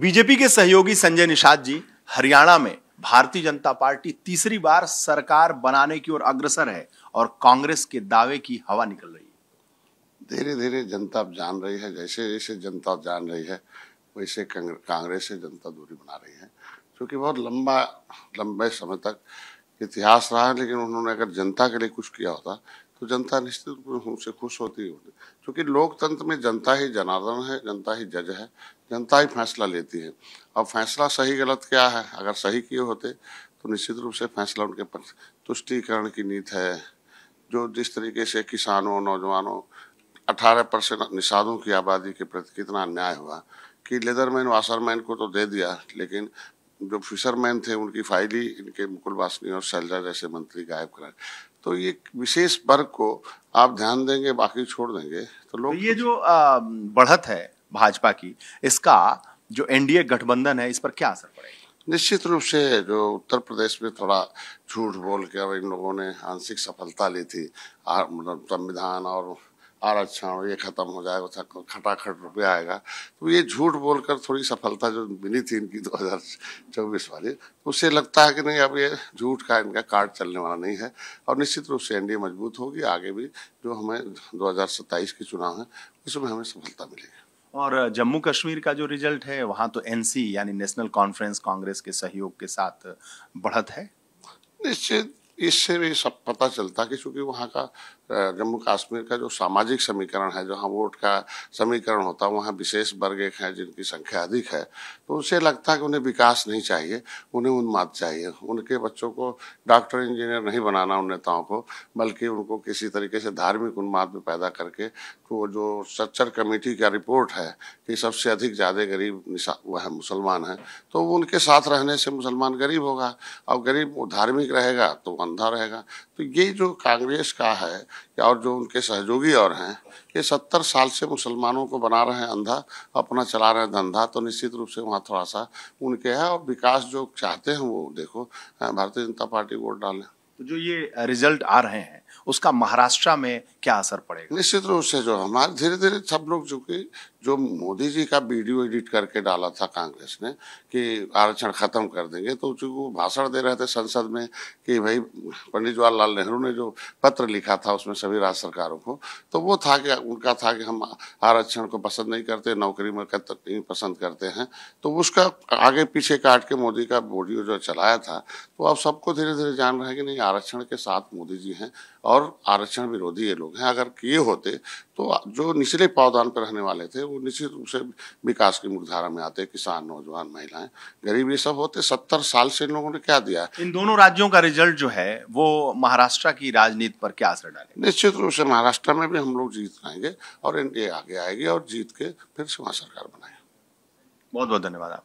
BJP के सहयोगी संजय निषाद जी हरियाणा में भारतीय जनता पार्टी तीसरी बार सरकार बनाने की ओर अग्रसर है और कांग्रेस के दावे की हवा निकल रही है धीरे धीरे जनता जान रही है जैसे जैसे जनता जान रही है वैसे कांग्रेस से जनता दूरी बना रही है क्योंकि बहुत लंबा लंबे समय तक इतिहास रहा है लेकिन उन्होंने अगर जनता के लिए कुछ किया होता तो जनता निश्चित रूप में उनसे खुश होती है क्योंकि लोकतंत्र में जनता ही जनार्दन है जनता ही जज है जनता ही फैसला लेती है अब फैसला सही गलत क्या है अगर सही किए होते तो निश्चित रूप से फैसला उनके तुष्टिकरण की नीत है जो जिस तरीके से किसानों नौजवानों 18 परसेंट निषादों की आबादी के प्रति कितना अन्याय हुआ कि लेदरमैन वाशरमैन को तो दे दिया लेकिन जो फिशरमैन थे उनकी फाइल ही इनके मुकुल वासनी और शैलजा जैसे मंत्री गायब कराए तो ये विशेष वर्ग को आप ध्यान देंगे बाकी छोड़ देंगे तो लोग तो ये जो आ, बढ़त है भाजपा की इसका जो एनडीए गठबंधन है इस पर क्या असर पड़ेगा निश्चित रूप से जो उत्तर प्रदेश में थोड़ा झूठ बोल के अब इन लोगों ने आंशिक सफलता ली थी मतलब संविधान और आरक्षण ये खत्म हो जाएगा उसका खटाखट रुपया आएगा तो ये झूठ बोलकर थोड़ी सफलता जो मिली थी इनकी 2024 वाली तो उससे लगता है कि नहीं अब ये झूठ का इनका कार्ड चलने वाला नहीं है और निश्चित रूप से एनडीए मजबूत होगी आगे भी जो हमें 2027 के चुनाव है उसमें हमें सफलता मिलेगी और जम्मू कश्मीर का जो रिजल्ट है वहाँ तो एन यानी नेशनल कॉन्फ्रेंस कांग्रेस के सहयोग के साथ बढ़त है निश्चित इससे भी सब पता चलता कि चूंकि वहाँ का जम्मू कश्मीर का जो सामाजिक समीकरण है जहाँ वोट का समीकरण होता है वहाँ विशेष वर्ग एक हैं जिनकी संख्या अधिक है तो उसे लगता है कि उन्हें विकास नहीं चाहिए उन्हें उन्माद चाहिए उनके बच्चों को डॉक्टर इंजीनियर नहीं बनाना उन नेताओं को बल्कि उनको किसी तरीके से धार्मिक उन्माद में पैदा करके तो जो सच्चर कमेटी का रिपोर्ट है कि सबसे अधिक ज़्यादा गरीब वह मुसलमान है तो उनके साथ रहने से मुसलमान गरीब होगा और गरीब वो धार्मिक रहेगा तो अंधा रहेगा तो ये जो कांग्रेस का है और जो उनके सहयोगी और हैं ये सत्तर साल से मुसलमानों को बना रहे हैं अंधा अपना चला रहे हैं धंधा तो निश्चित रूप से वहाँ थोड़ा सा उनके है और विकास जो चाहते हैं वो देखो भारतीय जनता पार्टी वोट डालें तो जो ये रिजल्ट आ रहे हैं उसका महाराष्ट्र में क्या असर पड़ेगा निश्चित रूप से जो हमारे धीरे धीरे सब लोग जो कि जो मोदी जी का वीडियो एडिट करके डाला था कांग्रेस ने कि आरक्षण खत्म कर देंगे तो चूंकि भाषण दे रहे थे संसद में कि भाई पंडित जवाहरलाल नेहरू ने जो पत्र लिखा था उसमें सभी राज्य सरकारों को तो वो था कि उनका था कि हम आरक्षण को पसंद नहीं करते नौकरी में नहीं पसंद करते हैं तो उसका आगे पीछे काट के मोदी का वीडियो जो चलाया था तो अब सबको धीरे धीरे जान रहे हैं कि नहीं आरक्षण के साथ मोदी जी हैं और आरक्षण विरोधी ये लोग हैं अगर किए होते तो जो निचले पावदान पर रहने वाले थे वो निश्चित रूप से विकास की मुख्यधारा में आते किसान नौजवान महिलाएं गरीब ये सब होते सत्तर साल से इन लोगों ने क्या दिया इन दोनों राज्यों का रिजल्ट जो है वो महाराष्ट्र की राजनीति पर क्या असर डाले निश्चित रूप से महाराष्ट्र में भी हम लोग जीत आएंगे और एन आगे आएगी और जीत के फिर से वहाँ सरकार बनाएंगे बहुत बहुत धन्यवाद आप